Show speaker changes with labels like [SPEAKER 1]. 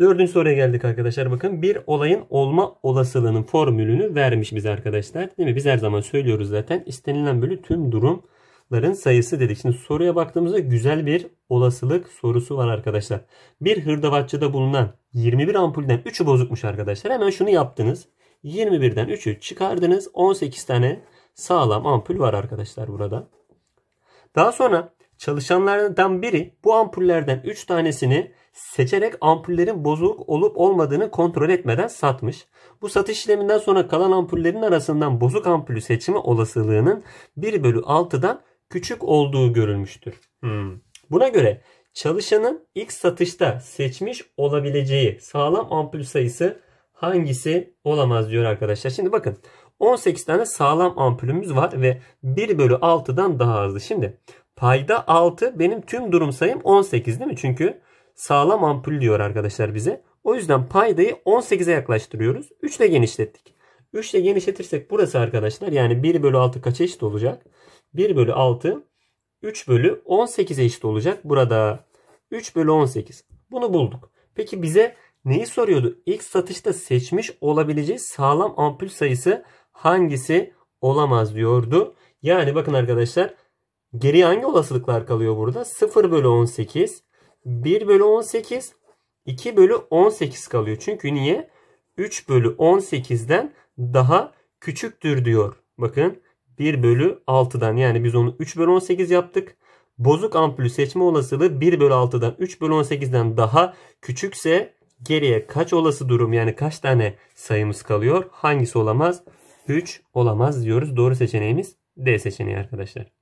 [SPEAKER 1] Dördüncü soruya geldik arkadaşlar. Bakın bir olayın olma olasılığının formülünü vermiş bize arkadaşlar. Değil mi? Biz her zaman söylüyoruz zaten. İstenilen bölü tüm durumların sayısı dedik. Şimdi soruya baktığımızda güzel bir olasılık sorusu var arkadaşlar. Bir hırdavatçıda bulunan 21 ampulden 3'ü bozukmuş arkadaşlar. Hemen şunu yaptınız. 21'den 3'ü çıkardınız. 18 tane sağlam ampul var arkadaşlar burada. Daha sonra Çalışanlardan biri bu ampullerden 3 tanesini seçerek ampullerin bozuk olup olmadığını kontrol etmeden satmış. Bu satış işleminden sonra kalan ampullerin arasından bozuk ampulü seçme olasılığının 1 bölü 6'dan küçük olduğu görülmüştür. Hmm. Buna göre çalışanın ilk satışta seçmiş olabileceği sağlam ampul sayısı hangisi olamaz diyor arkadaşlar. Şimdi bakın 18 tane sağlam ampulümüz var ve 1 bölü 6'dan daha azdı. Şimdi Payda 6 benim tüm durum sayım 18 değil mi? Çünkü sağlam ampul diyor arkadaşlar bize. O yüzden paydayı 18'e yaklaştırıyoruz. 3 ile genişlettik. 3 ile genişletirsek burası arkadaşlar yani 1 bölü 6 kaça eşit olacak? 1 bölü 6 3 bölü 18'e eşit olacak burada. 3 bölü 18. Bunu bulduk. Peki bize neyi soruyordu? İlk satışta seçmiş olabileceği sağlam ampul sayısı hangisi olamaz diyordu. Yani bakın arkadaşlar Geriye hangi olasılıklar kalıyor burada? 0 bölü 18, 1 bölü 18, 2 bölü 18 kalıyor. Çünkü niye? 3 bölü 18'den daha küçüktür diyor. Bakın 1 bölü 6'dan yani biz onu 3 bölü 18 yaptık. Bozuk ampulü seçme olasılığı 1 bölü 6'dan 3 bölü 18'den daha küçükse geriye kaç olası durum yani kaç tane sayımız kalıyor? Hangisi olamaz? 3 olamaz diyoruz. Doğru seçeneğimiz D seçeneği arkadaşlar.